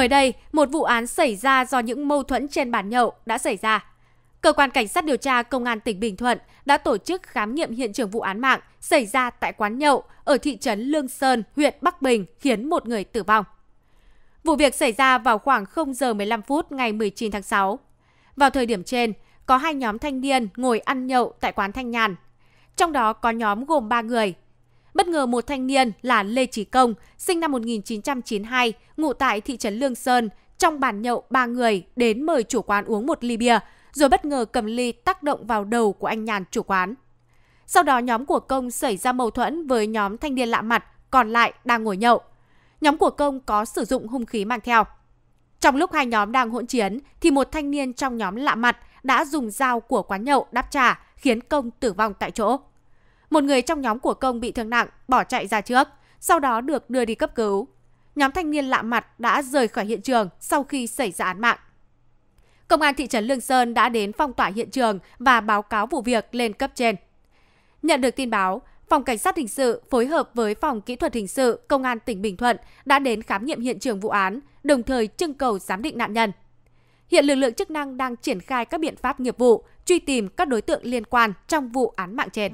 Mới đây, một vụ án xảy ra do những mâu thuẫn trên bàn nhậu đã xảy ra. Cơ quan Cảnh sát điều tra Công an tỉnh Bình Thuận đã tổ chức khám nghiệm hiện trường vụ án mạng xảy ra tại quán nhậu ở thị trấn Lương Sơn, huyện Bắc Bình khiến một người tử vong. Vụ việc xảy ra vào khoảng 0 giờ 15 phút ngày 19 tháng 6. Vào thời điểm trên, có hai nhóm thanh niên ngồi ăn nhậu tại quán Thanh Nhàn. Trong đó có nhóm gồm 3 người, Bất ngờ một thanh niên là Lê Trí Công, sinh năm 1992, ngụ tại thị trấn Lương Sơn, trong bàn nhậu ba người đến mời chủ quán uống một ly bia, rồi bất ngờ cầm ly tác động vào đầu của anh nhàn chủ quán. Sau đó nhóm của Công xảy ra mâu thuẫn với nhóm thanh niên lạ mặt còn lại đang ngồi nhậu. Nhóm của Công có sử dụng hung khí mang theo. Trong lúc hai nhóm đang hỗn chiến thì một thanh niên trong nhóm lạ mặt đã dùng dao của quán nhậu đáp trả khiến Công tử vong tại chỗ. Một người trong nhóm của công bị thương nặng, bỏ chạy ra trước, sau đó được đưa đi cấp cứu. Nhóm thanh niên lạ mặt đã rời khỏi hiện trường sau khi xảy ra án mạng. Công an thị trấn Lương Sơn đã đến phong tỏa hiện trường và báo cáo vụ việc lên cấp trên. Nhận được tin báo, Phòng Cảnh sát Hình sự phối hợp với Phòng Kỹ thuật Hình sự Công an tỉnh Bình Thuận đã đến khám nghiệm hiện trường vụ án, đồng thời trưng cầu giám định nạn nhân. Hiện lực lượng chức năng đang triển khai các biện pháp nghiệp vụ, truy tìm các đối tượng liên quan trong vụ án mạng trên.